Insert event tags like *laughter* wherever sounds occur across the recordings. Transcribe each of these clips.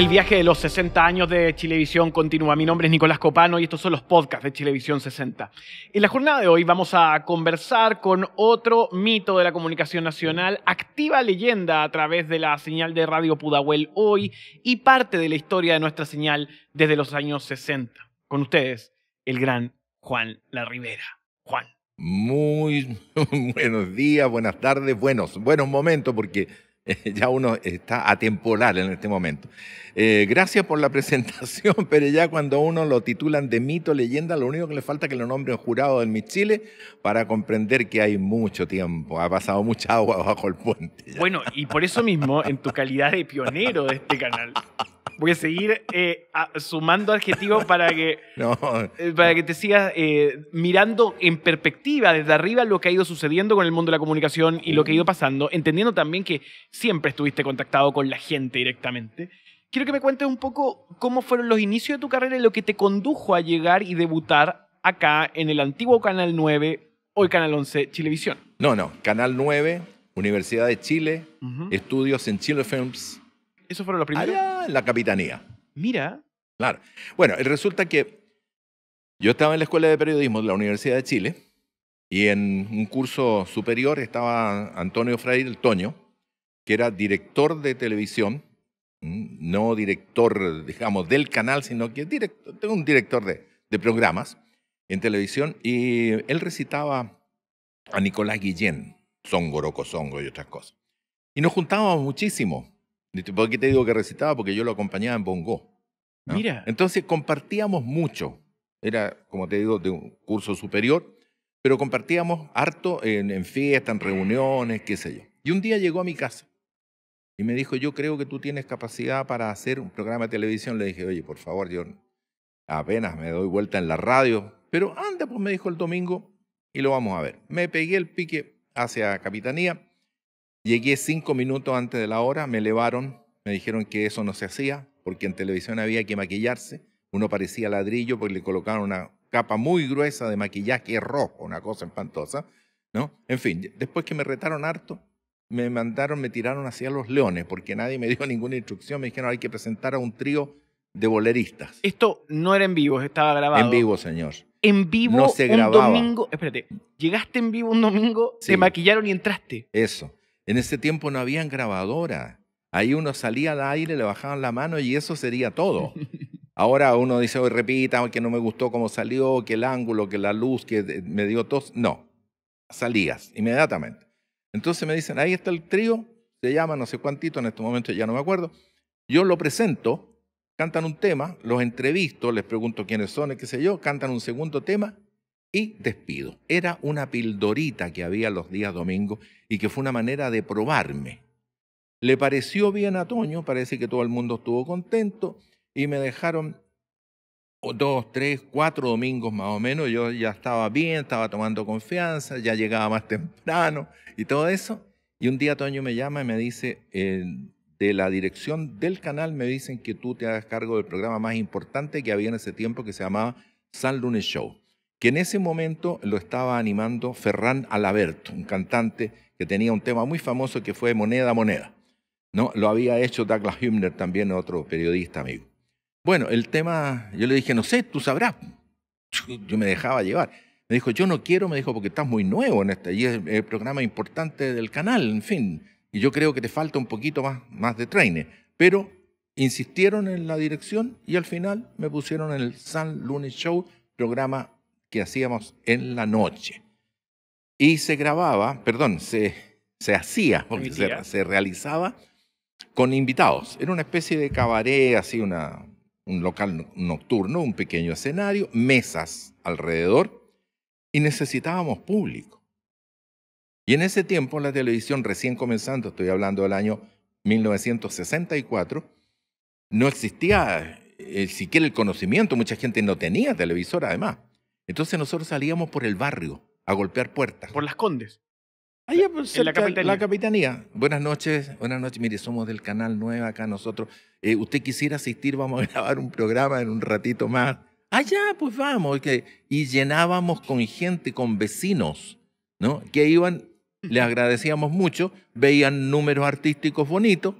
El viaje de los 60 años de Chilevisión continúa. Mi nombre es Nicolás Copano y estos son los podcasts de Chilevisión 60. En la jornada de hoy vamos a conversar con otro mito de la comunicación nacional, activa leyenda a través de la señal de Radio Pudahuel hoy y parte de la historia de nuestra señal desde los años 60. Con ustedes, el gran Juan La Rivera. Juan. Muy *laughs* buenos días, buenas tardes, buenos, buenos momentos porque *laughs* ya uno está atemporal en este momento. Eh, gracias por la presentación, *laughs* pero ya cuando uno lo titulan de mito, leyenda, lo único que le falta es que lo nombren jurado del Miss Chile para comprender que hay mucho tiempo, ha pasado mucha agua *laughs* bajo el puente. Bueno, y por eso mismo, en tu calidad de pionero de este canal, Voy a seguir eh, sumando adjetivos para que, *laughs* eh, para que te sigas eh, mirando en perspectiva desde arriba lo que ha ido sucediendo con el mundo de la comunicación y lo que ha ido pasando, entendiendo también que siempre estuviste contactado con la gente directamente. Quiero que me cuentes un poco cómo fueron los inicios de tu carrera y lo que te condujo a llegar y debutar acá en el antiguo Canal 9, hoy Canal 11, Chilevisión. No, no, Canal 9, Universidad de Chile, estudios en Chile Films ¿Eso fueron los primeros? Allá en la capitanía. Mira. Claro. Bueno, resulta que yo estaba en la Escuela de Periodismo de la Universidad de Chile y en un curso superior estaba Antonio Freire, el Toño, que era director de televisión, no director, digamos, del canal, sino que director, un director de, programas en televisión y él recitaba a Nicolás Guillén, Songo, Rocosongo y otras cosas. Y nos juntábamos muchísimo ¿Por qué te digo que recitaba? Porque yo lo acompañaba en bongó. Mira. Entonces compartíamos mucho. Era, como te digo, de un curso superior, pero compartíamos harto en, en fiestas, en reuniones, qué sé yo. Y un día llegó a mi casa y me dijo, yo creo que tú tienes capacidad para hacer un programa de televisión. Le dije, oye, por favor, yo apenas me doy vuelta en la radio, pero anda, pues me dijo el domingo y lo vamos a ver. Me pegué el pique hacia Capitanía Llegué cinco minutos antes de la hora, me elevaron, me dijeron que eso no se hacía, porque en televisión había que maquillarse. Uno parecía ladrillo porque le colocaron una capa muy gruesa de maquillaje rojo, una cosa espantosa, ¿no? En fin, después que me retaron harto, me mandaron, me tiraron hacia los leones, porque nadie me *laughs* dio ninguna instrucción, me dijeron hay que presentar a un trío de boleristas. Esto no era en vivo, estaba grabado. En vivo, señor. En vivo no se un domingo, espérate, llegaste en vivo un domingo, se te maquillaron y entraste. Eso. En este tiempo no habían grabadora. Ahí uno salía al aire, le bajaban la mano y eso sería todo. *laughs* Ahora uno dice, hoy repita, que no me gustó cómo salió, que el ángulo, que la luz, que me dio tos. No, salías inmediatamente. Entonces me dicen, ahí está el trío, se llama no sé cuántito, en este momento ya no me acuerdo. Yo lo presento, cantan un tema, los entrevisto, les pregunto quiénes son, qué sé yo, cantan un segundo tema y despido. Era una pildorita que había los días domingos y que fue una manera de probarme. Le pareció bien a Toño, parece que todo el mundo estuvo contento y me dejaron dos, tres, cuatro domingos más o menos. Yo ya estaba bien, estaba tomando confianza, ya llegaba más temprano y todo eso. Y un día Toño me llama y me dice, eh, de la dirección del canal me dicen que tú te hagas cargo del programa más importante que había en ese tiempo que se llamaba San Lunes Show que en ese momento lo estaba animando Ferran Alaberto, un cantante que tenía un tema muy famoso que fue Moneda, Moneda. ¿no? Lo había hecho Douglas Hübner también, otro periodista amigo. Bueno, el tema, yo le dije, no sé, tú sabrás. *laughs* Yo me dejaba llevar. Me dijo, yo no quiero, me dijo, porque estás muy nuevo en este, y es el programa importante del canal, en fin. Y yo creo que te falta un poquito más, más de training. Pero insistieron en la dirección y al final me pusieron en el San Lunes Show, programa que hacíamos en la noche. Y se grababa, perdón, se, hacía, *laughs* se, realizaba con invitados. Era una especie de cabaret, así un local nocturno, un pequeño escenario, mesas alrededor, y necesitábamos público. Y en ese tiempo la televisión recién comenzando, estoy hablando del año 1964, no existía eh, siquiera el conocimiento, mucha gente no tenía televisor además. Entonces nosotros salíamos por el barrio a golpear puertas. Por las Condes. Ahí pues, en la, capitanía. Buenas noches, buenas noches. Mire, somos del Canal 9 acá nosotros. Eh, usted quisiera asistir, vamos a *laughs* grabar un programa en un ratito más. Allá, pues vamos. Y llenábamos con gente, con vecinos, ¿no? Que iban, les agradecíamos mucho, veían números artísticos bonitos,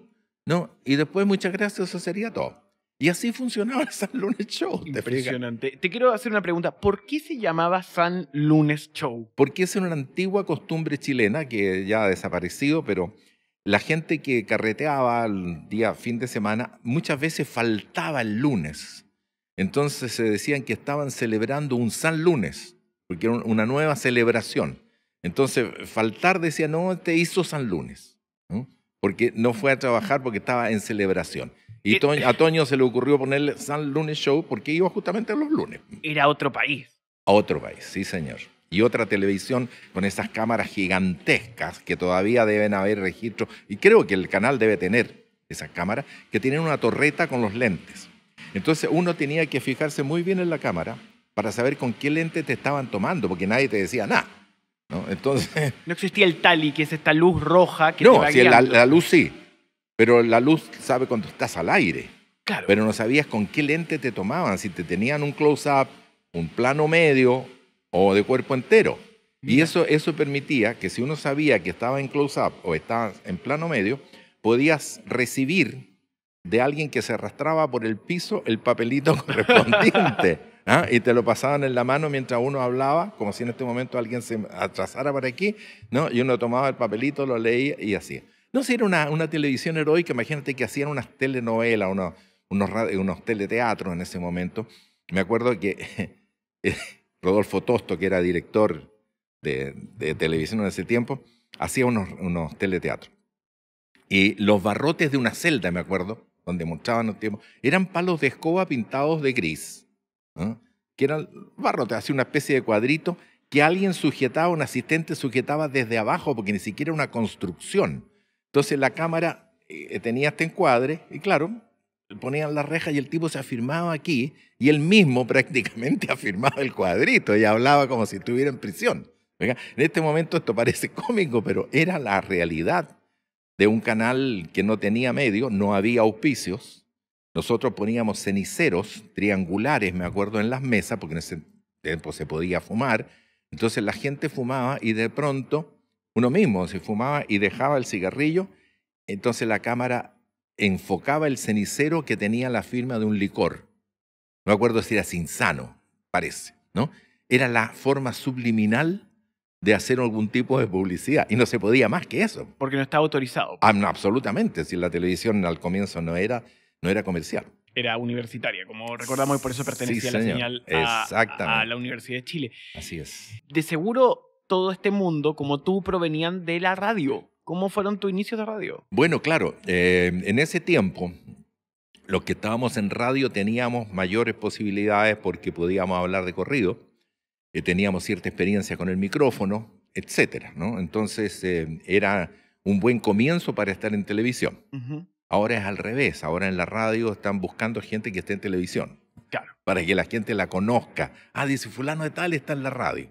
¿no? Y después, muchas gracias, eso sería todo. Y así funcionaba el San Lunes Show. Impresionante. Te, quiero hacer una pregunta. ¿Por qué se llamaba San Lunes Show? Porque es una antigua costumbre chilena que ya ha desaparecido, pero la gente que carreteaba el día fin de semana muchas veces faltaba el lunes. Entonces se decían que estaban celebrando un San Lunes, porque era una nueva celebración. Entonces faltar decía, no, te hizo San Lunes, porque no fue a trabajar porque estaba en celebración. Y a Toño se le ocurrió ponerle San Lunes Show porque iba justamente a los lunes. Era otro país. A otro país, sí, señor. Y otra televisión con esas cámaras gigantescas que todavía deben haber registro. Y creo que el canal debe tener esas cámaras, que tienen una torreta con los lentes. Entonces uno tenía que fijarse muy bien en la cámara para saber con qué lente te estaban tomando, porque nadie te decía nada. ¿no? Entonces, no existía el tali, que es esta luz roja que... No, la, la luz sí, pero la luz sabe cuando estás al aire. Pero no sabías con qué lente te tomaban, si te tenían un close-up, un plano medio o de cuerpo entero. Y eso, eso permitía que si uno sabía que estaba en close-up o estaba en plano medio, podías recibir de alguien que se arrastraba por el piso el papelito *laughs* correspondiente. ¿ah? y te lo pasaban en la mano mientras uno hablaba, como si en este momento alguien se atrasara para aquí, ¿no? y uno tomaba el papelito, lo leía y hacía. No, sé, era una, televisión heroica, imagínate que hacían unas telenovelas, unos, unos, unos teleteatros en ese momento. Me acuerdo que *laughs* eh, Rodolfo Tosto, que era director de, televisión en ese tiempo, hacía unos, unos teleteatros. Y los barrotes de una celda, me acuerdo, donde mostraban los tiempos, eran palos de escoba pintados de gris. Que eran barrotes, hacía una especie de cuadrito que alguien sujetaba, un asistente sujetaba desde abajo, porque ni siquiera era una construcción. Entonces la cámara eh, tenía este encuadre y claro, ponían la reja y el tipo se afirmaba aquí y él mismo *laughs* prácticamente afirmaba el cuadrito y hablaba como si estuviera en prisión. En este momento esto parece *laughs* cómico, pero era la realidad de un canal que no tenía medio, no había auspicios. Nosotros poníamos ceniceros triangulares, me acuerdo, en las mesas, porque en ese tiempo se podía fumar. Entonces la gente fumaba y de pronto uno mismo, si fumaba y dejaba el cigarrillo, entonces la cámara enfocaba el cenicero que tenía la firma de un licor. No acuerdo si era sinsano parece, ¿no? Era la forma subliminal de hacer algún tipo de publicidad. Y no se podía más que eso. Porque no estaba autorizado. Pues. Ah, no, absolutamente. Si la televisión al comienzo no era, no era comercial. Era universitaria, como recordamos, y por eso pertenecía a la señal a, a, la Universidad de Chile. Así es. De seguro todo este mundo como tú provenían de la radio. ¿Cómo fueron tus inicios de radio? Bueno, claro, eh, en ese tiempo los que estábamos en radio teníamos mayores posibilidades porque podíamos hablar de corrido, eh, teníamos cierta experiencia con el micrófono, etcétera, ¿no? Entonces eh, era un buen comienzo para estar en televisión. Ahora es al revés, ahora en la radio están buscando gente que esté en televisión. Claro. Para que la gente la conozca. Ah, dice fulano de tal está en la radio.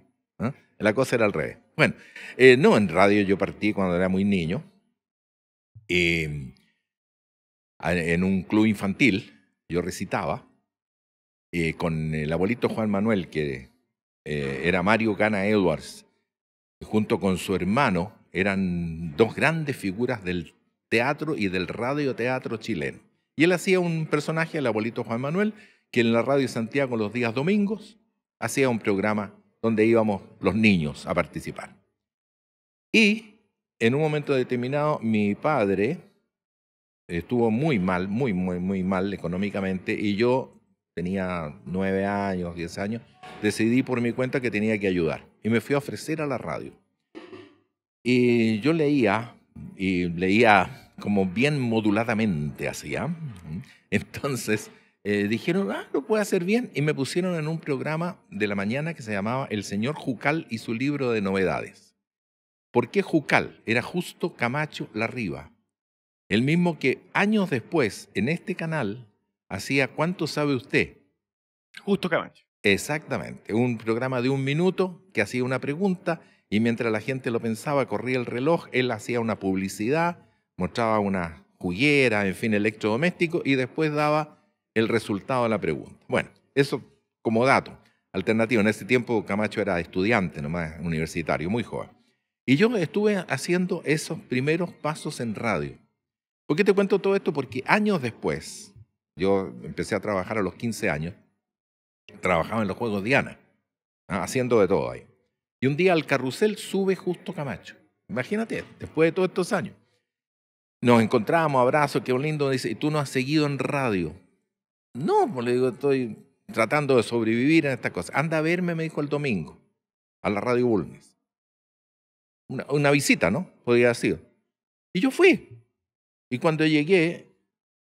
La cosa era al revés. Bueno, eh, no, en radio yo partí cuando era muy niño, em, en un club infantil, yo recitaba eh, con el abuelito Juan Manuel, que eh, era Mario Gana Edwards, junto con su hermano, eran dos grandes figuras del teatro y del radioteatro chileno. Y él hacía un personaje, el abuelito Juan Manuel, que en la radio Santiago los días domingos hacía un programa donde íbamos los niños a participar. Y en un momento determinado, mi padre estuvo muy mal, muy, muy, muy mal económicamente, y yo tenía nueve años, diez años, decidí por mi cuenta que tenía que ayudar. Y me fui a ofrecer a la radio. Y yo leía, y leía como bien moduladamente hacía. Entonces, eh, dijeron, ah, lo puede hacer bien, y me pusieron en un programa de la mañana que se llamaba El señor Jucal y su libro de novedades. ¿Por qué Jucal? Era justo Camacho Larriba, el mismo que años después en este canal hacía ¿Cuánto sabe usted? Justo Camacho. Exactamente, un programa de un minuto que hacía una pregunta y mientras la gente lo pensaba, corría el reloj, él hacía una publicidad, mostraba una juguera, en fin, electrodoméstico y después daba el resultado de la pregunta. Bueno, eso como dato alternativo. En ese tiempo Camacho era estudiante nomás, universitario, muy joven. Y yo estuve haciendo esos primeros pasos en radio. ¿Por qué te cuento todo esto? Porque años después, yo empecé a trabajar a los 15 años, trabajaba en los Juegos Diana, ¿ah? haciendo de todo ahí. Y un día al carrusel sube justo Camacho. Imagínate, después de todos estos años. Nos encontramos, abrazo, qué lindo, dice, y tú nos has seguido en radio. No, pues le digo, estoy tratando de sobrevivir en estas cosas. Anda a verme, me dijo el domingo, a la Radio Bulnes. Una, visita, ¿no? Podría haber sido. Y yo fui. Y cuando llegué,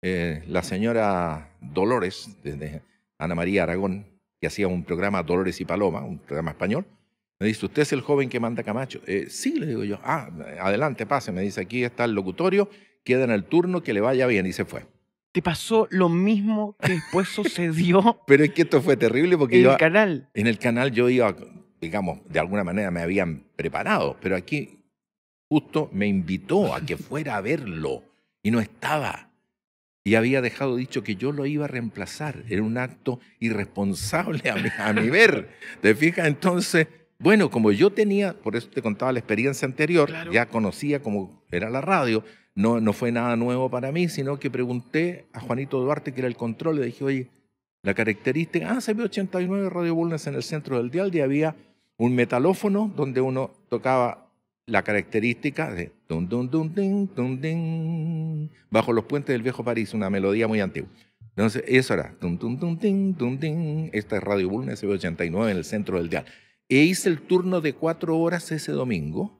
eh, la señora Dolores, desde Ana María Aragón, que hacía un programa Dolores y Paloma, un programa español, me dice, ¿usted es el joven que manda Camacho? Eh, sí, le digo yo. Ah, adelante, pase. Me dice, aquí está el locutorio, queda en el turno, que le vaya bien. Y se fue te pasó lo mismo que después sucedió. *laughs* Pero es que esto fue terrible porque en yo. En el canal. En el canal yo iba, digamos, de alguna manera me habían preparado, pero aquí justo me invitó a que *laughs* fuera a verlo y no estaba. Y había dejado dicho que yo lo iba a reemplazar. Era un acto irresponsable a mi, ver. *laughs* ¿Te fijas? Entonces, bueno, como yo tenía, por eso te contaba la experiencia anterior, ya conocía cómo era la radio, no, no fue nada nuevo para mí, sino que pregunté a Juanito Duarte, que era el control, le dije, oye, la característica, ah, ve 89 Radio Bulnes en el centro del dial y había un metalófono donde uno tocaba la característica de bajo los puentes del viejo París, una melodía muy antigua. Entonces, eso era. Dun, ding. Esta es Radio se ve 89 en el centro del dial. E hice el turno de cuatro horas ese domingo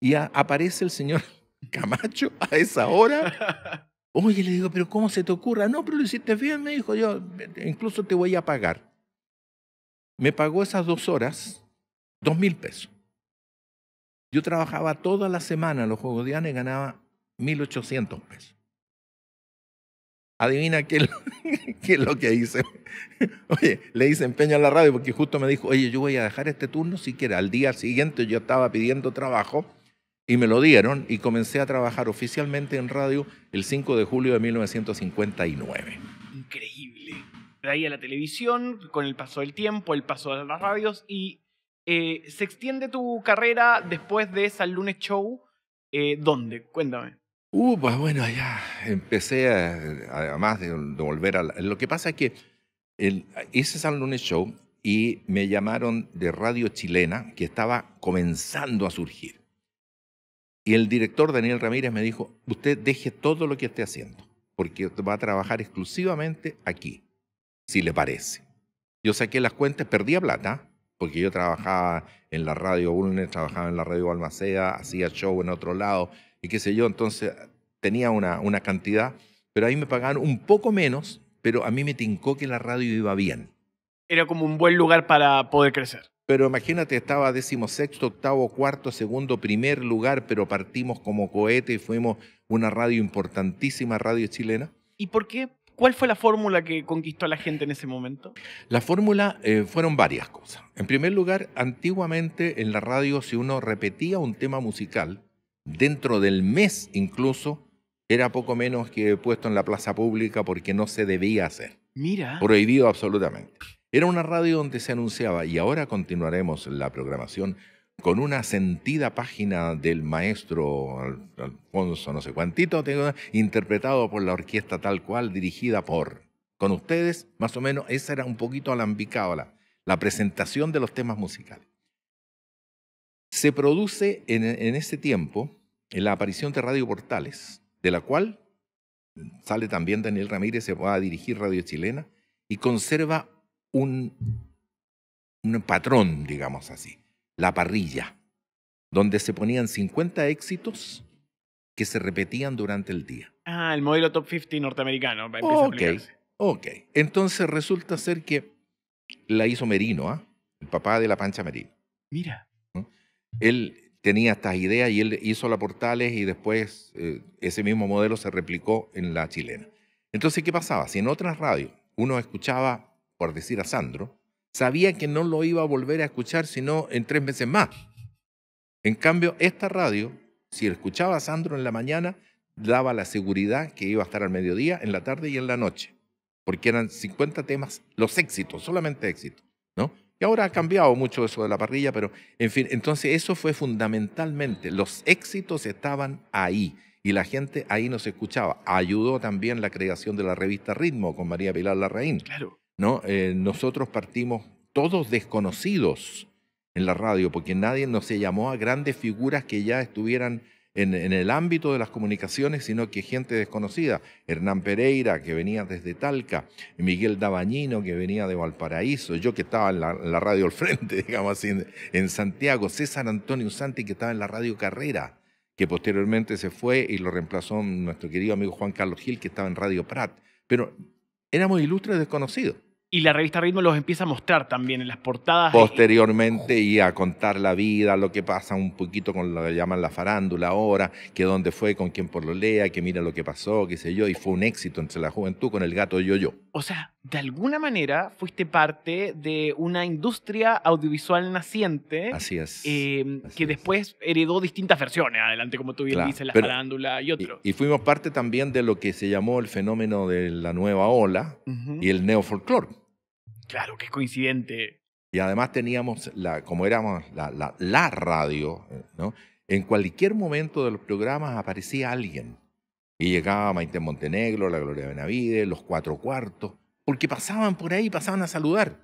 y aparece el señor Camacho a esa hora. *laughs* Oye, le digo, pero ¿cómo se te ocurra? No, pero lo hiciste bien, me dijo yo, incluso te voy a pagar. Me pagó esas dos horas, dos mil pesos. Yo trabajaba toda la semana en los Juegos de Ana y ganaba mil ochocientos pesos. Adivina qué, es lo *laughs* que hice. *laughs* Oye, le hice empeño a la radio porque justo me dijo, oye, yo voy a dejar este turno siquiera Al día siguiente yo estaba pidiendo trabajo y me lo dieron y comencé a trabajar oficialmente en radio el 5 de julio de 1959. Increíble. De ahí a la televisión, con el paso del tiempo, el paso de las radios y eh, se extiende tu carrera después de ese lunes show. Eh, ¿Dónde? Cuéntame. Uh, pues bueno, ya empecé, además de, volver a... lo que pasa es que el, hice San Lunes Show y me llamaron de Radio Chilena, que estaba comenzando a surgir. Y el director Daniel Ramírez me dijo, usted deje todo lo que esté haciendo, porque va a trabajar exclusivamente aquí, si le parece. Yo saqué las cuentas, perdía plata, porque yo trabajaba en la radio UNES, trabajaba en la radio Balmaceda, hacía show en otro lado, y qué sé yo, entonces tenía una, una cantidad, pero ahí me pagaban un poco menos, pero a mí me tincó que la radio iba bien. Era como un buen lugar para poder crecer. Pero imagínate, estaba sexto, octavo, cuarto, segundo, primer lugar, pero partimos como cohete y fuimos una radio importantísima, radio chilena. ¿Y por qué? ¿Cuál fue la fórmula que conquistó a la gente en ese momento? La fórmula eh, fueron varias cosas. En primer lugar, antiguamente en la radio, si uno repetía un tema musical, dentro del mes incluso, era poco menos que puesto en la plaza pública porque no se debía hacer. Mira. Prohibido absolutamente. Era una radio donde se anunciaba y ahora continuaremos la programación con una sentida página del maestro Alfonso no sé cuántito, interpretado por la orquesta tal cual, dirigida por... Con ustedes, más o menos, esa era un poquito alambicada la, presentación de los temas musicales. Se produce en, en ese tiempo la aparición de Radio Portales, de la cual sale también Daniel Ramírez, se va a dirigir Radio Chilena y conserva un, un patrón, digamos así, la parrilla, donde se ponían 50 éxitos que se repetían durante el día. Ah, el modelo top 50 norteamericano. ok, Entonces resulta ser que la hizo Merino, ¿ah? el papá de la Pancha Merino. Mira. Él tenía estas ideas y él hizo la Portales y después eh, ese mismo modelo se replicó en la chilena. Entonces, ¿qué pasaba? Si en otras radios uno escuchaba por decir a Sandro, sabía que no lo iba a volver a escuchar sino en tres meses más. En cambio, esta radio, si escuchaba a Sandro en la mañana, daba la seguridad que iba a estar al mediodía, en la tarde y en la noche, porque eran 50 temas, los éxitos, solamente éxitos, ¿no? Y ahora ha cambiado mucho eso de la parrilla, pero en fin, entonces eso fue fundamentalmente, los éxitos estaban ahí y la gente ahí nos escuchaba. Ayudó también la creación de la revista Ritmo con María Pilar Larraín. Claro. Eh, nosotros partimos todos desconocidos en la radio, porque nadie nos llamó a grandes figuras que ya estuvieran en, el ámbito de las comunicaciones, sino que gente desconocida. Hernán Pereira, que venía desde Talca, Miguel Dabañino, que venía de Valparaíso, yo que estaba en la, radio al frente, *laughs* digamos así, en, Santiago, César Antonio Santi, que estaba en la radio Carrera, que posteriormente se fue y lo reemplazó nuestro querido amigo Juan Carlos Gil, que estaba en Radio Prat. Pero éramos ilustres desconocidos y la revista Ritmo los empieza a mostrar también en las portadas. Posteriormente y a contar la vida, lo que pasa un poquito con lo que llaman la farándula ahora, que dónde fue, con quién por lo lea, que mira lo que pasó, qué sé yo, y fue un éxito entre la juventud con el gato yo-yo. O sea, de alguna manera fuiste parte de una industria audiovisual naciente. Así es. Eh, que después heredó distintas versiones adelante, como tú bien dices, la farándula y otro. Y, fuimos parte también de lo que se llamó el fenómeno de la nueva ola y el neofolclore Claro, qué coincidente. Y además teníamos, como éramos la, radio, eh, ¿no? en cualquier momento de los programas aparecía alguien. Y llegaba Maite Montenegro, la Gloria Benavides, los cuatro cuartos, porque pasaban por ahí, pasaban a saludar.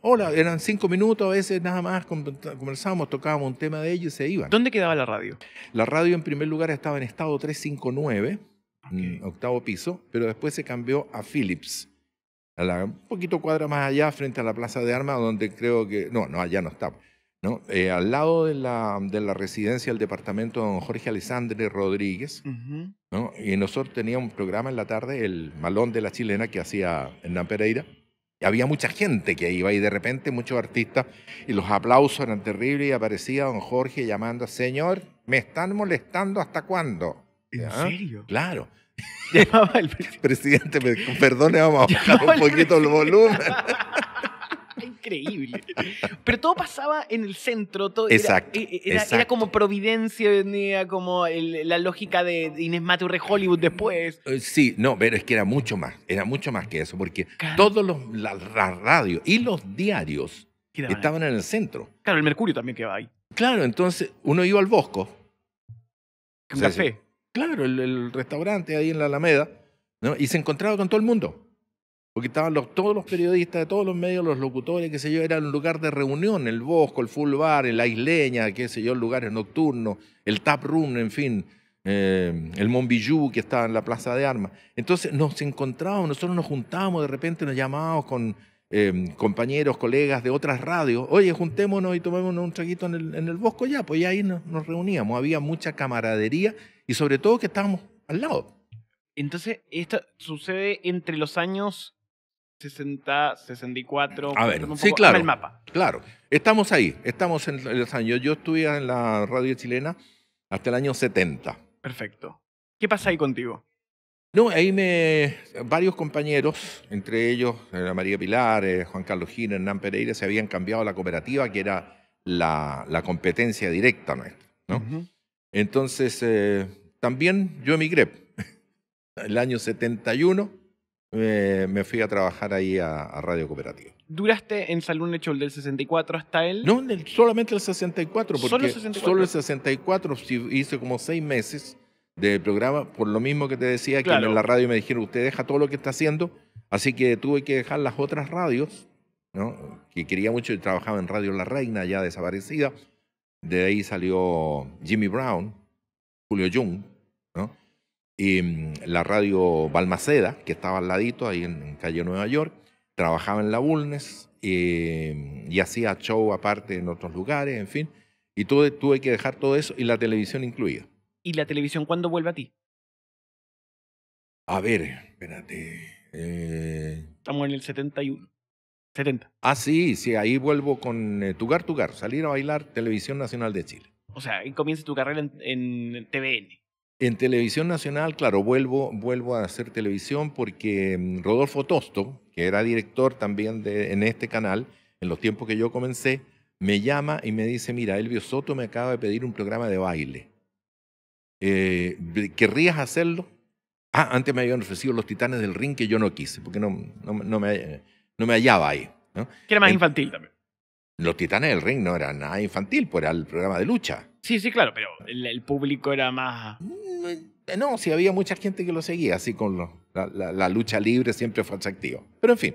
Hola, eran cinco minutos, a veces nada más conversábamos, tocábamos un tema de ellos y se iban. ¿Dónde quedaba la radio? La radio en primer lugar estaba en estado 359, mm, octavo piso, pero después se cambió a Philips un poquito cuadra más allá, frente a la Plaza de Armas, donde creo que, no, no, allá no estamos. ¿no? Eh, al lado de la, residencia del departamento de don Jorge Alessandre Rodríguez, ¿no? y nosotros teníamos un programa en la tarde, el Malón de la Chilena, que hacía Hernán Pereira. Y había mucha gente que iba y de repente muchos artistas y los aplausos eran terribles y aparecía don Jorge llamando, señor, me están molestando hasta cuándo. ¿En serio? Claro. *laughs* Llamaba el presidente. Presidente, perdone, vamos a *laughs* un poquito el, volumen. *laughs* Increíble. Pero todo pasaba en el centro. Todo exacto, eh, era, como Providencia, venía como la lógica de Inés Maturre Hollywood después. Eh, sí, no, pero es que era mucho más. Era mucho más que eso, porque todos los las radios y los diarios estaban en el centro. Claro, el Mercurio también va ahí. Claro, entonces uno iba al bosco. Un café claro, el, restaurante ahí en la Alameda, ¿no? y se encontraba con todo el mundo. Porque estaban todos los periodistas, de todos los medios, los locutores, qué sé yo, era un lugar de reunión, el Bosco, el Full Bar, el Isleña, qué sé yo, lugares nocturnos, el Tap Room, en fin, eh, el Montbijou que estaba en la Plaza de Armas. Entonces nos encontrábamos, nosotros nos juntábamos, de repente nos llamábamos con eh, compañeros, colegas de otras radios, oye, juntémonos y tomémonos un traguito en el, Bosco ya, pues ya ahí nos reuníamos, había mucha camaradería y sobre todo que estábamos al lado. Entonces, esto sucede entre los años 60, 64. A ver, sí, claro. El mapa. Claro, estamos ahí, estamos en los años. Yo estuve en la radio chilena hasta el año 70. Perfecto. ¿Qué pasa ahí contigo? No, ahí me. Varios compañeros, entre ellos eh, María Pilar, eh, Juan Carlos Gina, Hernán Pereira, se habían cambiado la cooperativa, que era la, competencia directa nuestra, ¿no? Entonces, eh, también yo emigré. *laughs* El año 71 eh, me fui a trabajar ahí a, Radio Cooperativa. ¿Duraste en Salón Lechol del 64 hasta él? No, solamente el 64, porque ¿Solo, 64? solo el 64 hice como seis meses de programa, por lo mismo que te decía, que en la radio me dijeron, usted deja todo lo que está haciendo, así que tuve que dejar las otras radios, ¿no? que quería mucho, y trabajaba en Radio La Reina, ya desaparecida, de ahí salió Jimmy Brown, Julio Jung, ¿no? Y mm, la radio Balmaceda, que estaba al ladito, ahí en, calle Nueva York, trabajaba en la Bulnes eh, y hacía show aparte en otros lugares, en fin. Y tuve, que dejar todo eso y la televisión incluida. ¿Y la televisión cuándo vuelve a ti? A ver, espérate. Eh. Estamos en el 71. 70. Ah, sí, sí, ahí vuelvo con eh, Tugar Tugar, salir a bailar Televisión Nacional de Chile. O sea, ahí comienza tu carrera en, TVN. En Televisión Nacional, claro, vuelvo, vuelvo a hacer televisión porque mm, Rodolfo Tosto, que era director también de, en este canal, en los tiempos que yo comencé, me llama y me dice, mira, Elvio Soto me acaba de pedir un programa de baile. Eh, ¿Querrías hacerlo? Ah, antes me habían ofrecido los Titanes del Ring que yo no quise, porque no, no, no me... Eh, no me hallaba ahí. ¿no? Que era más infantil también. Los Titanes del Ring no era nada infantil, pues era el programa de lucha. Sí, sí, claro, pero el, público era más... Mm, no, sí, había mucha gente que lo seguía, así con la, lucha libre siempre fue atractivo Pero en fin,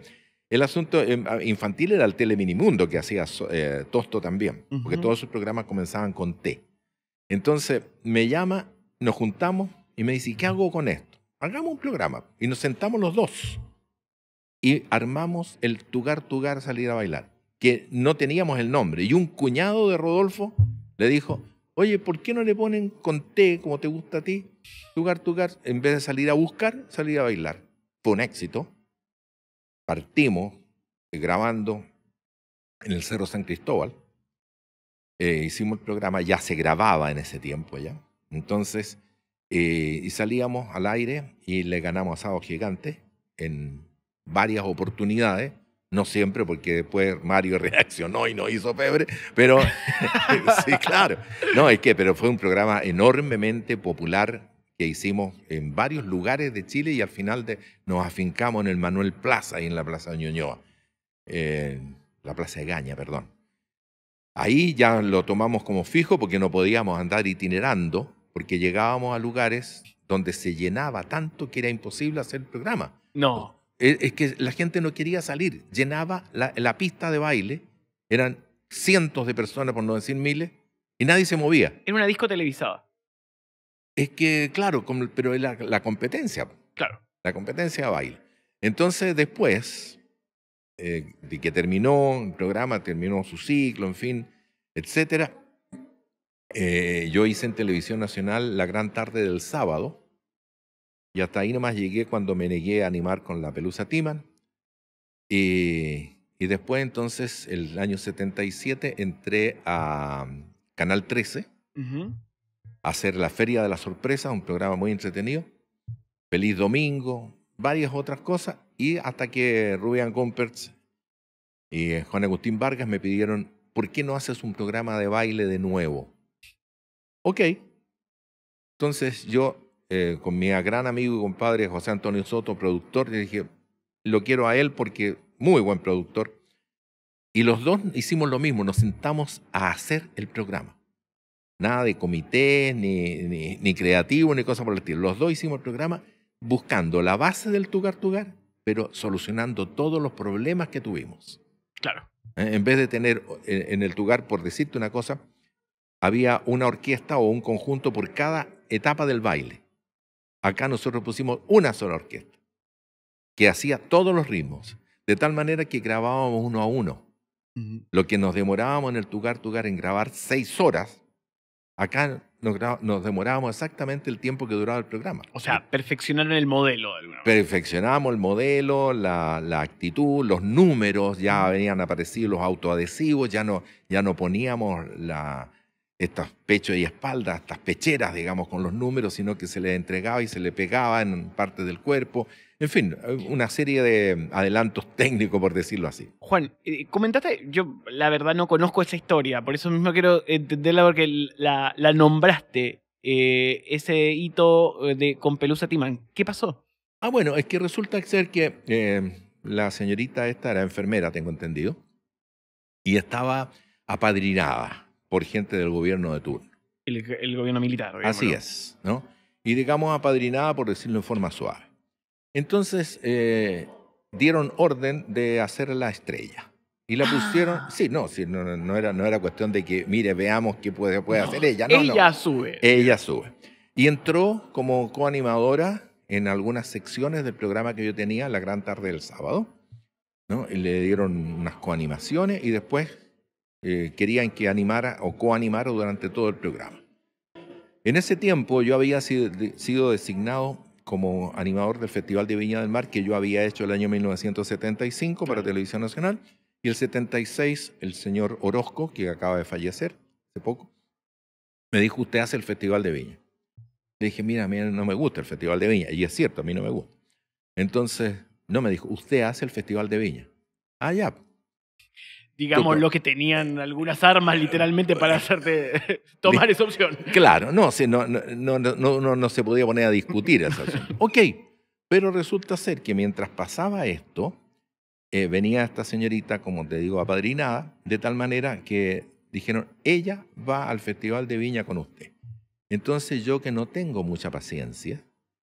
el asunto em, ah, infantil era el teleminimundo que hacía eh, Tosto también, porque todos sus programas comenzaban con T. Entonces me llama, nos juntamos y me dice, ¿qué hago con esto? Hagamos un programa y nos sentamos los dos y armamos el Tugar Tugar Salir a Bailar, que no teníamos el nombre. Y un cuñado de Rodolfo le dijo, oye, ¿por qué no le ponen con T, como te gusta a ti, Tugar Tugar, en vez de salir a buscar, salir a bailar? Fue un éxito. Partimos eh, grabando en el Cerro San Cristóbal. Eh, hicimos el programa, ya se grababa en ese tiempo ya. Entonces, eh, y salíamos al aire y le ganamos a Gigante en varias oportunidades, no siempre, porque después Mario *laughs* reaccionó y no hizo febre, pero *laughs* sí, claro. No, es que, pero fue un programa enormemente popular que hicimos en varios lugares de Chile y al final de, nos afincamos en el Manuel Plaza y en la Plaza de Ñuñoa, eh, la Plaza de Gaña, perdón. Ahí ya lo tomamos como fijo porque no podíamos andar itinerando, porque llegábamos a lugares donde se llenaba tanto que era imposible hacer el programa. No. E, es que la gente no quería salir, llenaba la, pista de baile, eran cientos de personas, por no decir miles, y nadie se movía. Era una disco televisada. Es que, claro, pero la, competencia. Claro. La competencia de baile. Entonces, después eh, de que terminó el programa, terminó su ciclo, en fin, etc. Eh, yo hice en Televisión Nacional la gran tarde del sábado y hasta ahí nomás llegué cuando me negué a animar con la pelusa Timan. Y, y después entonces, el año 77, entré a mm, Canal 13 a hacer la Feria de la Sorpresa, un programa muy entretenido. Feliz Domingo, varias otras cosas. Y hasta que Rubén Gompertz y Juan Agustín Vargas me pidieron, ¿por qué no haces un programa de baile de nuevo? Ok. Entonces yo eh, con mi gran amigo y compadre José Antonio Soto, productor, le dije, lo quiero a él porque muy buen productor. Y los dos hicimos lo mismo, nos sentamos a hacer el programa. Nada de comité, ni, ni, creativo, ni cosa por el estilo. Los dos hicimos el programa buscando la base del Tugar Tugar, pero solucionando todos los problemas que tuvimos. Claro. Eh, en vez de tener eh, en el Tugar, por decirte una cosa, había una orquesta o un conjunto por cada etapa del baile. Acá nosotros pusimos una sola orquesta que hacía todos los ritmos, de tal manera que grabábamos uno a uno. Lo que nos demorábamos en el Tugar Tugar en grabar seis horas, acá nos, demorábamos exactamente el tiempo que duraba el programa. O sea, perfeccionaron el modelo. Perfeccionamos el modelo, la, actitud, los números, ya habían aparecido venían los autoadhesivos, ya no, ya no poníamos la, estas pechos y espaldas, estas pecheras, digamos, con los números, sino que se le entregaba y se le pegaba en parte del cuerpo. En fin, una serie de adelantos técnicos, por decirlo así. Juan, eh, comentaste, yo la verdad no conozco esa historia, por eso mismo quiero entenderla porque la, nombraste, eh, ese hito eh, de, con Pelusa Timán. ¿Qué pasó? Ah, bueno, es que resulta ser que la señorita esta era enfermera, tengo entendido, y estaba apadrinada por gente del gobierno de turno. El, gobierno militar. Digamos, Así es, ¿no? Y digamos apadrinada, por decirlo en forma suave. Entonces eh, dieron orden de hacer la estrella. Y la ah. pusieron, sí, no, sí, no, no, era, no era cuestión de que, mire, veamos qué puede, puede hacer ella. No, ella sube. Ella sube. Y entró como coanimadora en algunas secciones del programa que yo tenía, La Gran Tarde del Sábado. ¿no? Y le dieron unas coanimaciones y después eh, querían que animara o coanimara durante todo el programa. En ese tiempo yo había sido, sido designado como animador del Festival de Viña del Mar que yo había hecho el año 1975 para Televisión Nacional y el 76 el señor Orozco, que acaba de fallecer hace poco, me dijo, usted hace el Festival de Viña. Le dije, mira, a mí no me gusta el Festival de Viña. Y es cierto, a mí no me gusta. Entonces, no me dijo, usted hace el Festival de Viña. Ah, ya digamos, lo que tenían algunas armas literalmente para hacerte *laughs* tomar esa opción. Claro, no, no, no, no, no, no se podía poner a discutir esa opción. *laughs* ok, pero resulta ser que mientras pasaba esto, eh, venía esta señorita, como te digo, apadrinada, de tal manera que dijeron, ella va al Festival de Viña con usted. Entonces yo que no tengo mucha paciencia,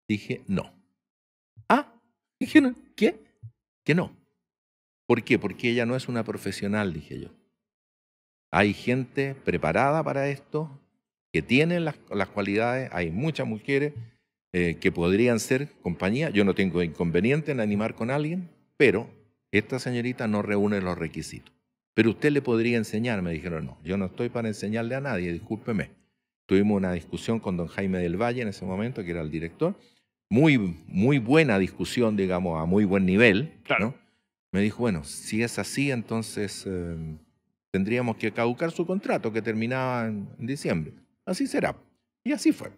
dije, no. Ah, dijeron, ¿qué? Que no. ¿Por qué? Porque ella no es una profesional, dije yo. Hay gente preparada para esto, que tiene las, cualidades, hay muchas mujeres eh, que podrían ser compañía. Yo no tengo inconveniente en animar con alguien, pero esta señorita no reúne los requisitos. Pero usted le podría enseñar, me dijeron, no, yo no estoy para enseñarle a nadie, discúlpeme. Tuvimos una discusión con don Jaime del Valle en ese momento, que era el director, muy, muy buena discusión, digamos, a muy buen nivel, claro me dijo, bueno, si es así, entonces em, tendríamos que caducar su contrato que terminaba en, diciembre. Así será. Y así fue.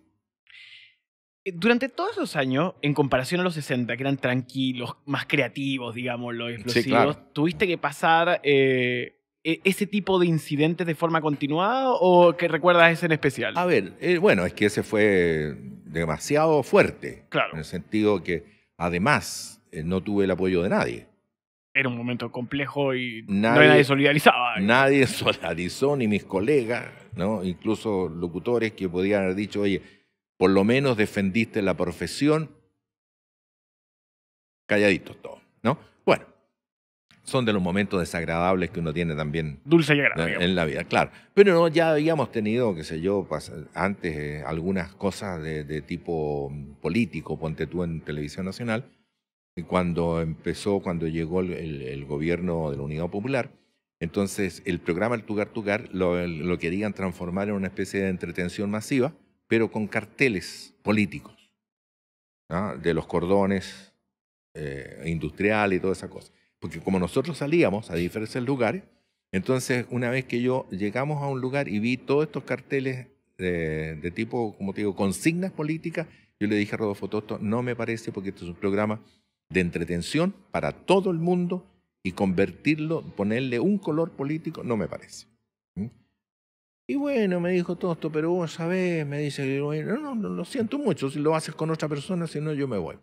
Eh, durante todos esos años, en comparación a los 60, que eran tranquilos, más creativos, digamos, los explosivos, ¿tuviste que pasar eh, e, ese tipo de incidentes de forma continuada o que recuerdas ese en especial? A ver, eh, bueno, es que ese fue demasiado fuerte. Claro. En el sentido que, además, no tuve el apoyo de nadie era un momento complejo y nadie, solidarizaba. Nadie solidarizó, ni mis colegas, ¿no? incluso locutores que podían haber dicho, oye, por lo menos defendiste la profesión. Calladitos todos, ¿no? Bueno, son de los momentos desagradables que uno tiene también. Dulce y En, la vida, claro. Pero no, ya habíamos tenido, qué sé yo, antes eh, algunas cosas de, de tipo político, ponte tú en Televisión Nacional, cuando empezó, cuando llegó el, gobierno de la Unidad Popular. Entonces, el programa El Tugar Tugar lo, querían transformar en una especie de entretención masiva, pero con carteles políticos, ¿ah? de los cordones eh, industriales y toda esa cosa. Porque como nosotros salíamos a diferentes lugares, entonces una vez que yo llegamos a un lugar y vi todos estos carteles de, tipo, como te digo, consignas políticas, yo le dije a Rodolfo Tosto, no me parece porque este es un programa de entretención para todo el mundo y convertirlo, ponerle un color político, no me parece. ¿Mm? Y bueno, me dijo todo esto, pero vos sabés, me dice, bueno, no, no, lo siento mucho, si lo haces con otra persona, si no, yo me voy.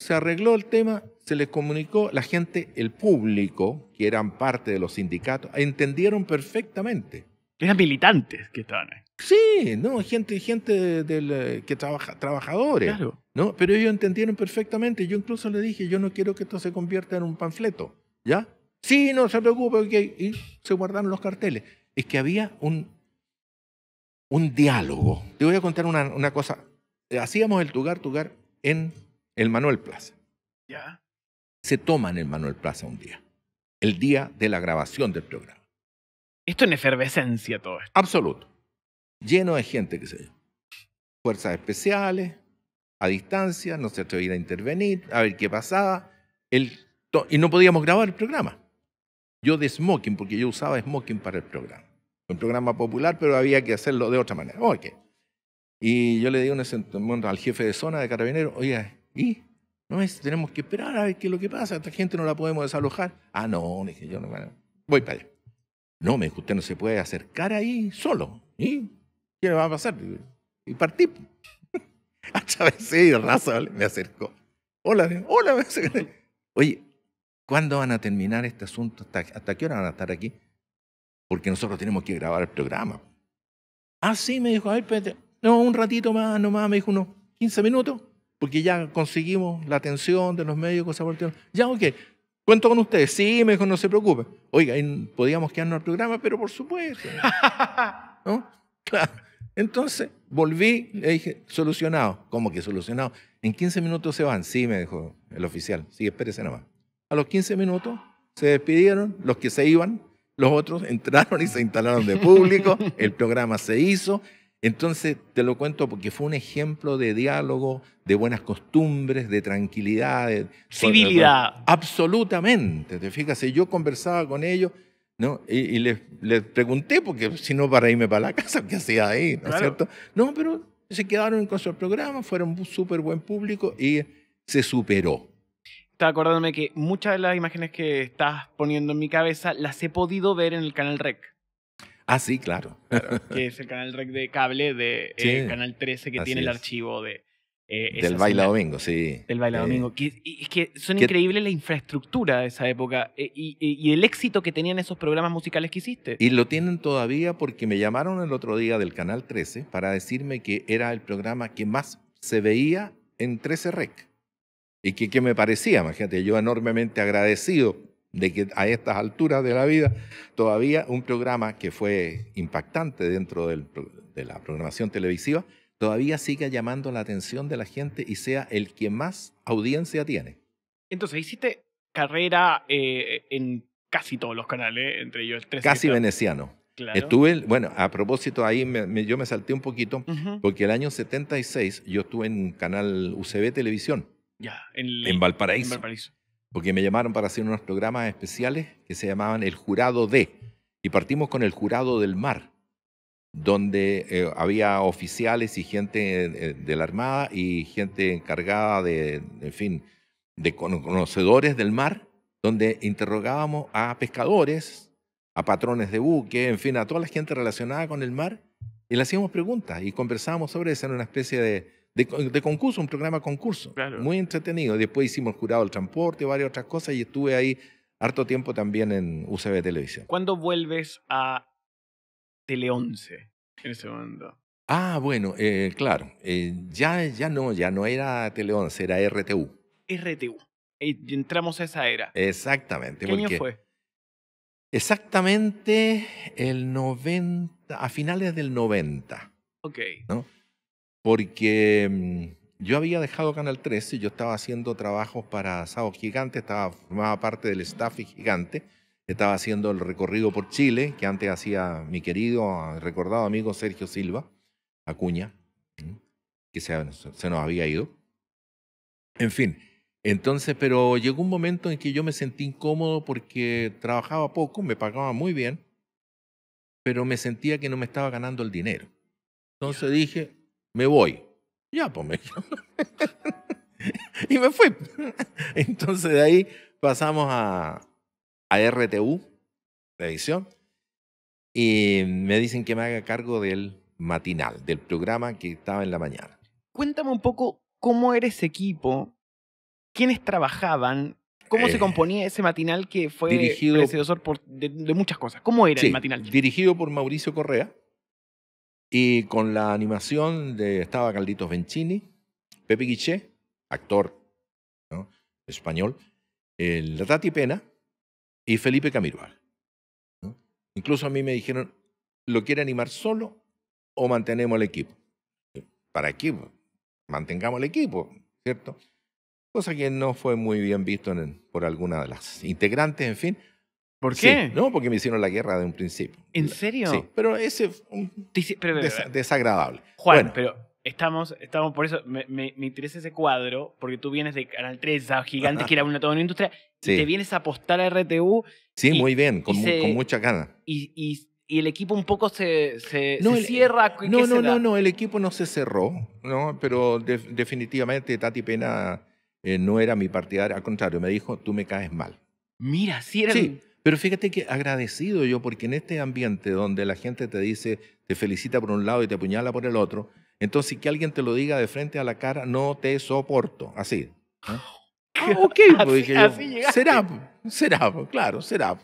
Se arregló el tema, se les comunicó, la gente, el público, que eran parte de los sindicatos, entendieron perfectamente. Eran militantes que estaban ahí. Sí, no, gente, gente eh, que trabaja, trabajadores. ¿no? Pero ellos entendieron perfectamente. Yo incluso le dije, yo no quiero que esto se convierta en un panfleto. ¿Ya? Sí, no se preocupe. Y se guardaron los carteles. Es que había un, un diálogo. Te voy a contar una, cosa. Hacíamos el tugar tugar en el Manuel Plaza. ¿Ya? Se toma en el Manuel Plaza un día. El día de la grabación del programa. Esto en efervescencia todo esto. Absoluto lleno de gente, qué sé yo. Fuerzas especiales, a distancia, no se atrevía a intervenir, a ver qué pasaba. El y no podíamos grabar el programa. Yo de smoking, porque yo usaba smoking para el programa. Un programa popular, pero había que hacerlo de otra manera. qué? Y yo le digo al jefe de zona de carabinero. Oye, ¿y? No es, tenemos que esperar a ver qué es lo que pasa. Esta gente no la podemos desalojar. Ah, no, dije yo, no, voy para allá. No, me dijo, usted no se puede acercar ahí solo. ¿Y? ¿Qué le va a pasar? Y partí. Atravesé *laughs* ah, y raza, me acercó. Hola, hola. Oye, ¿cuándo van a terminar este asunto? ¿Hasta, qué hora van a estar aquí? Porque nosotros tenemos que grabar el programa. Ah, sí, me dijo, a ver, No, un ratito más, nomás, me dijo unos 15 minutos, porque ya conseguimos la atención de los medios, cosas por Ya, ok, cuento con ustedes. Sí, me dijo, no se preocupe. Oiga, ahí podíamos quedarnos al programa, pero por supuesto. *laughs* ¿No? Claro. Entonces volví y dije, solucionado. ¿Cómo que solucionado? En 15 minutos se van. Sí, me dijo el oficial. Sí, espérese nada más. A los 15 minutos se despidieron los que se iban, los otros *laughs* entraron y se instalaron de público, *laughs* el programa se hizo. Entonces te lo cuento porque fue un ejemplo de diálogo, de buenas costumbres, de tranquilidad, civilidad. Absolutamente, te fijas, yo conversaba con ellos y, les, pregunté, porque si no, para irme para la casa, ¿qué hacía ahí? ¿No es cierto? No, pero se quedaron con su programa, fueron un súper buen público y se superó. Estaba acordándome que muchas de las imágenes que estás poniendo en mi cabeza las he podido ver en el canal Rec. Ah, sí, claro. que *laughs* es el canal Rec de cable de eh, Canal 13 que tiene el archivo de, eh, del Baila Domingo, sí. Del Baila Domingo. Que, es que son increíble increíbles la infraestructura de esa época eh, y, y, el éxito que tenían esos programas musicales que hiciste. Y lo tienen todavía porque me llamaron el otro día del Canal 13 para decirme que era el programa que más se veía en 13 Rec. Y que, que me parecía, imagínate, yo enormemente agradecido de que a estas alturas de la vida todavía un programa que fue impactante dentro de la programación televisiva todavía siga llamando la atención de la gente y sea el que más audiencia tiene. Entonces, hiciste carrera eh, en casi todos los canales, entre ellos el 13. Casi veneciano. Estuve, bueno, a propósito, ahí yo me salté un poquito, porque el año 76 yo estuve en canal UCB Televisión. Ya, en, en Valparaíso. Porque me llamaron para hacer unos programas especiales que se llamaban El Jurado D. Y partimos con El Jurado del Mar donde eh, había oficiales y gente eh, de la Armada y gente encargada de, en fin, de conocedores del mar, donde interrogábamos a pescadores, a patrones de buque, en fin, a toda la gente relacionada con el mar, y le hacíamos preguntas y conversábamos sobre eso, en una especie de, concurso, un programa concurso, muy entretenido. Después hicimos el jurado del transporte, varias otras cosas, y estuve ahí harto tiempo también en UCB Televisión. ¿Cuándo vuelves a Tele 11 en ese momento. Ah, bueno, eh, claro. Eh, ya, ya no, ya no era Tele 11, era RTU. RTU. Eh, y entramos a esa era. Exactamente. ¿Qué año fue? Exactamente el 90, a finales del 90. Ok. ¿no? Porque mm, yo había dejado Canal 13, yo estaba haciendo trabajos para Sao Gigante, estaba, formaba parte del staff Gigante estaba haciendo el recorrido por Chile, que antes hacía mi querido, recordado amigo Sergio Silva, Acuña, que se, nos había ido. En fin, entonces, pero llegó un momento en que yo me sentí incómodo porque trabajaba poco, me pagaba muy bien, pero me sentía que no me estaba ganando el dinero. Entonces dije, me voy. Ya, pues me... *laughs* y me fui. *laughs* Entonces de ahí pasamos a, rtu RTU, edición y me dicen que me haga cargo del matinal, del programa que estaba en la mañana. Cuéntame un poco cómo era ese equipo, quiénes trabajaban, cómo se eh. componía ese matinal que fue dirigido, por, de, muchas cosas. ¿Cómo era el matinal? Dirigido por Mauricio Correa y con la animación de estaba caldito Bencini, Pepe Guiché, actor español, el Tati Pena, y Felipe Camirual. Incluso a mí me dijeron, ¿lo quiere animar solo o mantenemos el equipo? ¿Para equipo? Mantengamos el equipo, ¿cierto? Cosa que no fue muy bien visto en, por alguna de las integrantes, en fin. ¿Por qué? no, porque me hicieron la guerra de un principio. ¿En serio? Sí, pero ese un, desagradable. Juan, bueno, pero Estamos, estamos, por eso me, me, interesa ese cuadro, porque tú vienes de Canal 3, Gigantes, que era una toda una industria, te vienes a apostar a RTU. Sí, muy bien, con, con, mucha gana. Y, y, y, el equipo un poco se, se, no, cierra. Eh, no, no, no, no, el equipo no se cerró, ¿no? pero definitivamente Tati Pena eh, no era mi partidario, al contrario, me dijo, tú me caes mal. Mira, sí era... Sí. Pero fíjate que agradecido yo, porque en este ambiente donde la gente te dice, te felicita por un lado y te apuñala por el otro, entonces, que alguien te lo diga de frente a la cara, no te soporto. Así. Ah, *laughs* pues será, será, claro, será.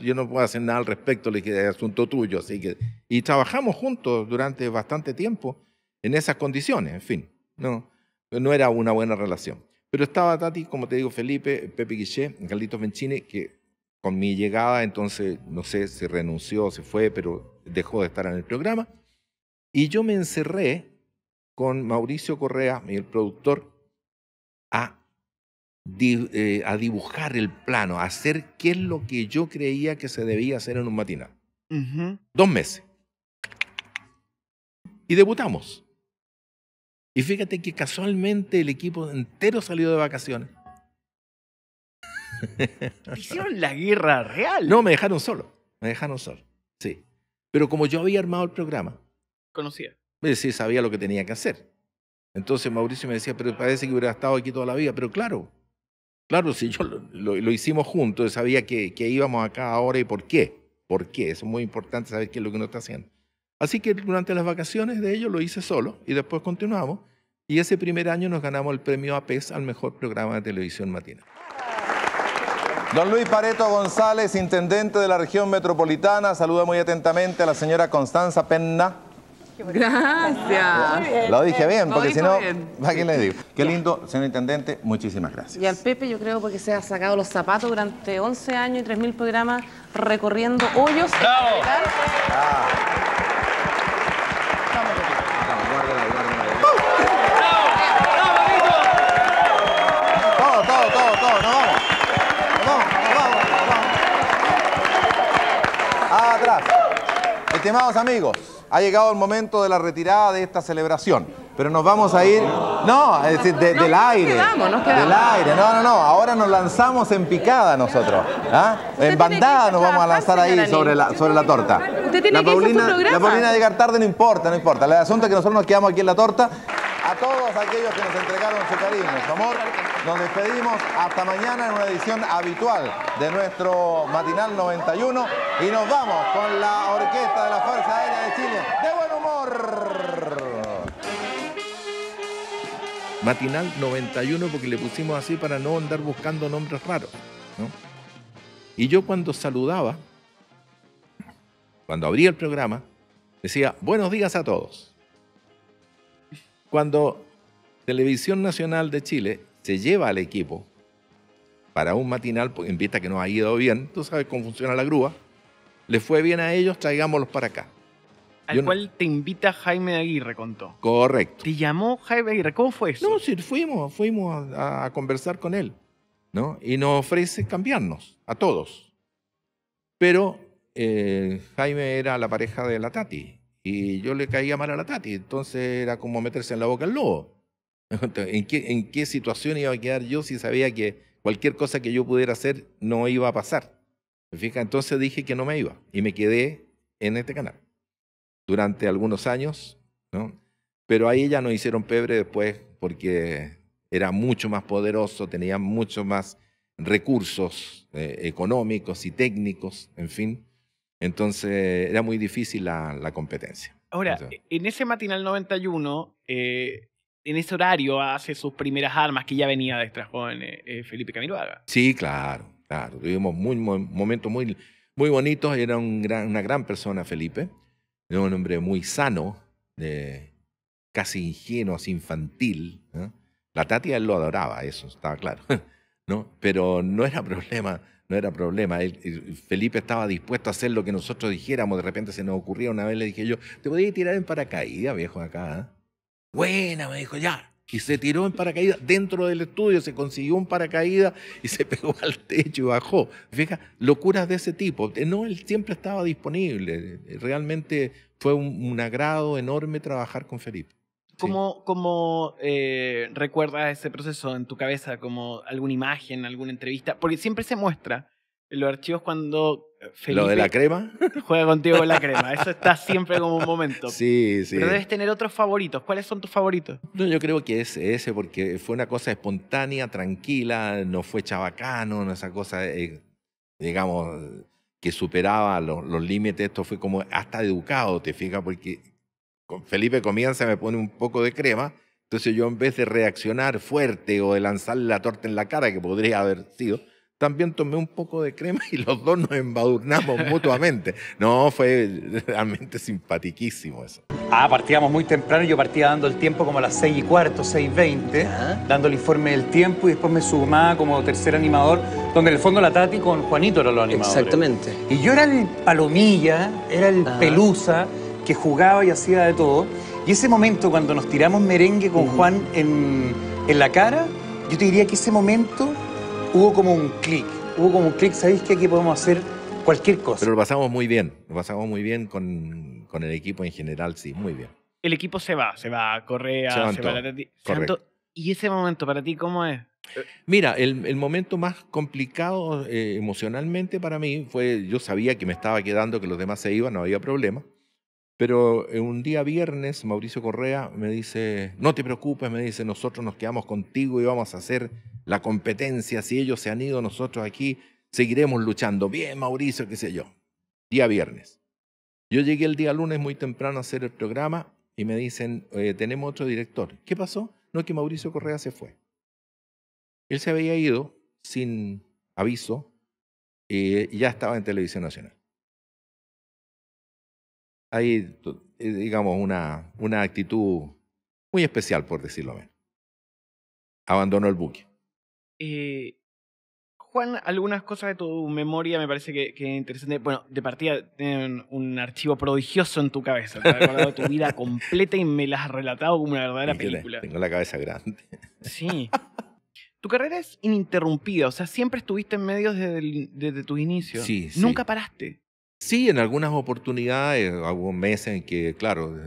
yo no puedo hacer nada al respecto, le es asunto tuyo, así que... Y trabajamos juntos durante bastante tiempo en esas condiciones, en fin. No, no era una buena relación. Pero estaba Tati, como te digo, Felipe, Pepe Guichet, Carlitos Benchini, que con mi llegada, entonces, no sé, se renunció, se fue, pero dejó de estar en el programa. Y yo me encerré con Mauricio Correa, el productor, eh, a, dibujar el plano, a hacer qué es lo que yo creía que se debía hacer en un matinal. Dos meses. Y debutamos. Y fíjate que casualmente el equipo entero salió de vacaciones. *laughs* Hicieron la guerra real. No, me dejaron solo. Me dejaron solo. Sí. Pero como yo había armado el programa. Conocía. Es decir, sabía lo que tenía que hacer. Entonces Mauricio me decía, pero parece que hubiera estado aquí toda la vida. Pero claro, claro, si yo lo, hicimos juntos, sabía que, íbamos acá ahora y por qué. ¿Por qué? es muy importante saber qué es lo que uno está haciendo. Así que durante las vacaciones de ellos lo hice solo y después continuamos. Y ese primer año nos ganamos el premio APES al mejor programa de televisión matina. Don Luis Pareto González, intendente de la región metropolitana, saluda muy atentamente a la señora Constanza Penna Gracias. Lo dije bien, porque si no, ¿a quién le digo? Qué lindo, señor intendente, muchísimas gracias. Y al Pepe yo creo porque se ha sacado los zapatos durante 11 años y 3.000 programas recorriendo hoyos. ¡Bravo! vamos. Atrás. Estimados amigos, ha llegado el momento de la retirada de esta celebración. Pero nos vamos a ir, no, es decir, del nos aire. Quedamos, nos quedamos. Del aire, no, no, no. Ahora nos lanzamos en picada nosotros. ¿ah? En bandada nos vamos a lanzar ahí sobre la, sobre la torta. Usted tiene la que ir a La Paulina llegar tarde no importa, no importa. El asunto es que nosotros nos quedamos aquí en la torta. A todos aquellos que nos entregaron su cariño, su amor, nos despedimos hasta mañana en una edición habitual de nuestro Matinal 91 y nos vamos con la Orquesta de la Fuerza Aérea. Matinal 91 porque le pusimos así para no andar buscando nombres raros. Y yo cuando saludaba, cuando abría el programa, decía, buenos días a todos. Cuando Televisión Nacional de Chile se lleva al equipo para un matinal, pues, en vista que no ha ido bien, tú sabes cómo funciona la grúa, le fue bien a ellos, traigámoslos para acá. Al cual te invita Jaime Aguirre, contó. Correcto. ¿Te llamó Jaime Aguirre? ¿Cómo fue eso? No, sí, fuimos, fuimos a, conversar con él, ¿no? Y nos ofrece cambiarnos, a todos. Pero eh, Jaime era la pareja de la Tati y yo le caía mal a la Tati, entonces era como meterse en la boca el lobo. *laughs* ¿En qué, situación iba a quedar yo si sabía que cualquier cosa que yo pudiera hacer no iba a pasar? Entonces dije que no me iba y me quedé en este canal durante algunos años, ¿no? pero ahí ya no hicieron pebre después porque era mucho más poderoso, tenía mucho más recursos eh, económicos y técnicos, en fin. Entonces era muy difícil la, competencia. Ahora, e, en ese matinal 91, eh, en ese horario hace sus primeras armas que ya venía de joven eh, Felipe Camiroaga. Sí, claro, claro. Tuvimos muy, momentos muy, muy bonitos, era un gran, una gran persona Felipe. Era un hombre muy sano, de casi ingenuo, así infantil. ¿eh? La Tatia, él lo adoraba, eso estaba claro. *laughs* ¿no? Pero no era problema, no era problema. Felipe estaba dispuesto a hacer lo que nosotros dijéramos. De repente se nos ocurría una vez, le dije yo, te podías tirar en paracaídas, viejo, acá. ¿eh?". Buena, me dijo, ya y se tiró en paracaídas dentro del estudio, se consiguió un paracaídas y se *laughs* pegó al techo y bajó. Fija, locuras de ese tipo. No, él siempre estaba disponible. Realmente fue un, agrado enorme trabajar con Felipe. ¿Cómo, cómo eh, recuerdas ese proceso en tu cabeza? ¿Como alguna imagen, alguna entrevista? Porque siempre se muestra los archivos cuando Felipe eh, ¿Lo de la crema? *laughs* Juega contigo con la crema. Eso está siempre como un momento. Sí, sí. Pero debes tener otros favoritos. ¿Cuáles son tus favoritos? No, yo creo que es ese, porque fue una cosa espontánea, tranquila, no fue chabacano, no esa cosa, eh, digamos, que superaba los, límites. Esto fue como hasta educado, te fijas, porque Felipe comienza, me pone un poco de crema. Entonces yo en vez de reaccionar fuerte o de lanzarle la torta en la cara, que podría haber sido, también tomé un poco de crema y los dos nos embadurnamos *laughs* mutuamente. No, fue realmente simpatiquísimo eso. Ah, partíamos muy temprano, yo partía dando el tiempo como a las seis y cuarto, 6.20, veinte, dando el informe del tiempo y después me sumaba como tercer animador, donde en el fondo la Tati con Juanito era lo animador. Exactamente. Y yo era el palomilla, era el pelusa, que jugaba y hacía de todo. Y ese momento cuando nos tiramos merengue con Juan en, en la cara, yo te diría que ese momento hubo como un clic, hubo como un clic, ¿sabéis que aquí podemos hacer cualquier cosa? Pero lo pasamos muy bien, lo pasamos muy bien con, el equipo en general, sí, muy bien. El equipo se va, se va a Correa, se, va a... Correcto. ¿Y ese momento para ti cómo es? Eh, mira, el, momento más complicado eh, emocionalmente para mí fue, yo sabía que me estaba quedando, que los demás se iban, no había problema. Pero eh, un día viernes, Mauricio Correa me dice, no te preocupes, me dice, nosotros nos quedamos contigo y vamos a hacer la competencia. Si ellos se han ido, nosotros aquí seguiremos luchando. Bien, Mauricio, qué sé yo. Día viernes. Yo llegué el día lunes muy temprano a hacer el programa y me dicen, eh, tenemos otro director. ¿Qué pasó? No, que Mauricio Correa se fue. Él se había ido sin aviso y eh, ya estaba en Televisión Nacional hay, eh, digamos, una, actitud muy especial, por decirlo menos. Abandonó el buque. Eh, Juan, algunas cosas de tu memoria me parece que, que interesante. Bueno, de partida tienen un archivo prodigioso en tu cabeza. Te has acordado tu vida *laughs* completa y me las has relatado como una verdadera película. Tengo la cabeza grande. Sí. Tu carrera es ininterrumpida, o sea, siempre estuviste en medios desde, desde, tus inicios. Sí, Nunca paraste. Sí, en algunas oportunidades, hubo meses en que, claro,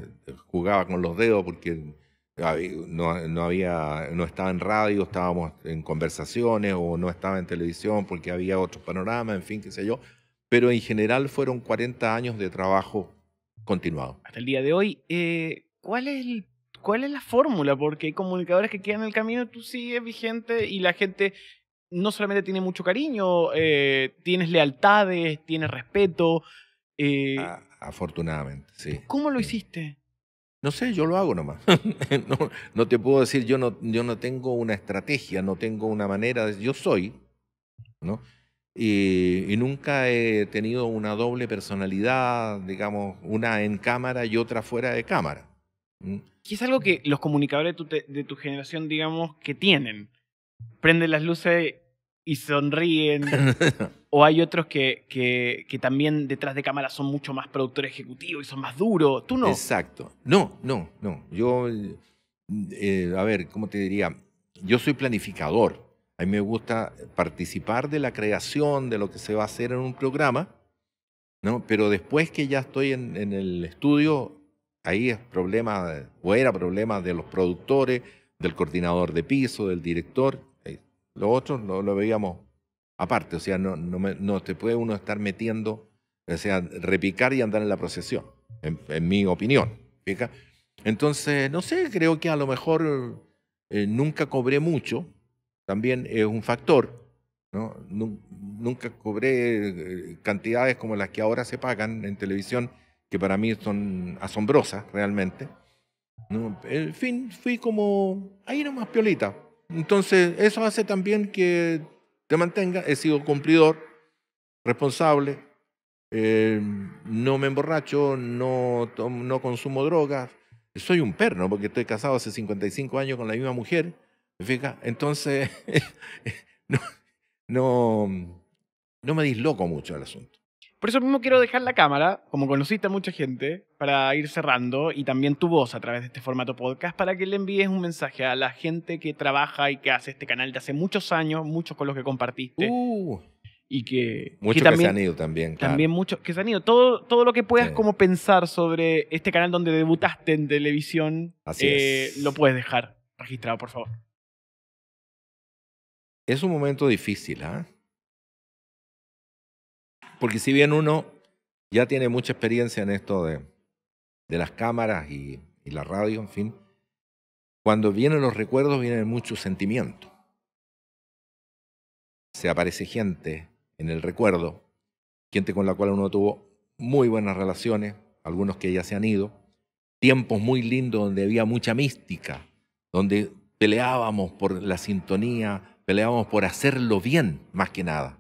jugaba con los dedos porque no, había, no estaba en radio, estábamos en conversaciones o no estaba en televisión porque había otro panorama, en fin, qué sé yo. Pero en general fueron 40 años de trabajo continuado. Hasta el día de hoy, eh, ¿cuál es ¿cuál es la fórmula? Porque hay comunicadores que quedan en el camino, tú sigues vigente y la gente no solamente tiene mucho cariño, eh, tienes lealtades, tienes respeto. Eh, ah, afortunadamente, sí. ¿Cómo lo hiciste? No sé, yo lo hago nomás. *laughs* no, te puedo decir, yo no, yo no tengo una estrategia, no tengo una manera, de, yo soy, ¿no? Y, nunca he tenido una doble personalidad, digamos, una en cámara y otra fuera de cámara. Y es algo que los comunicadores de tu, de tu generación, digamos, que tienen prende las luces y sonríen. *laughs* o hay otros que, que, también detrás de cámara son mucho más productor ejecutivos y son más duros. Tú no. Exacto. No, no, no. Yo, mm, eh, a ver, ¿cómo te diría? Yo soy planificador. A mí me gusta participar de la creación de lo que se va a hacer en un programa, ¿no? Pero después que ya estoy en, en el estudio, ahí es problema, o era problema de los productores, del coordinador de piso, del director. Los eh, otros lo, lo veíamos aparte, o sea, no, te puede uno estar metiendo, o sea, repicar y andar en la procesión, en, mi opinión. Entonces, no sé, creo que a lo mejor eh, nunca cobré mucho, también es un factor, ¿no? Nunca cobré eh, cantidades como las que ahora se pagan en televisión, que para mí son asombrosas realmente. No, en fin, fui como ahí nomás piolita. Entonces, eso hace también que te mantenga. He sido cumplidor, responsable, eh, no me emborracho, no, consumo drogas. Soy un perno porque estoy casado hace 55 años con la misma mujer. ¿Me fija? Entonces, *laughs* no, no, me disloco mucho el asunto. Por eso mismo quiero dejar la cámara, como conociste a mucha gente, para ir cerrando y también tu voz a través de este formato podcast para que le envíes un mensaje a la gente que trabaja y que hace este canal de hace muchos años, muchos con los que compartiste. Uh, y que, muchos que, se han ido también, claro. También muchos que se han ido. Todo, lo que puedas como pensar sobre este canal donde debutaste en televisión, eh, lo puedes dejar registrado, por favor. Es un momento difícil, ¿ah? Porque si bien uno ya tiene mucha experiencia en esto de, las cámaras y, la radio, en fin, cuando vienen los recuerdos vienen mucho sentimiento. Se aparece gente en el recuerdo, gente con la cual uno tuvo muy buenas relaciones, algunos que ya se han ido, tiempos muy lindos donde había mucha mística, donde peleábamos por la sintonía, peleábamos por hacerlo bien, más que nada.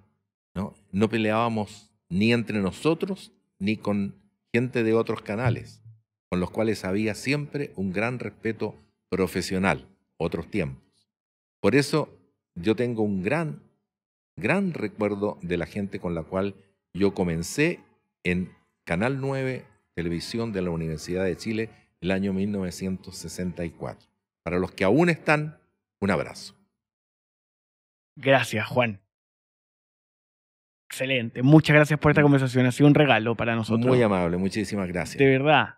No, no peleábamos ni entre nosotros, ni con gente de otros canales, con los cuales había siempre un gran respeto profesional, otros tiempos. Por eso yo tengo un gran, gran recuerdo de la gente con la cual yo comencé en Canal 9, televisión de la Universidad de Chile, el año 1964. Para los que aún están, un abrazo. Gracias, Juan. Excelente. Muchas gracias por esta mm. conversación. Ha sido un regalo para nosotros. Muy amable. Muchísimas gracias. De verdad.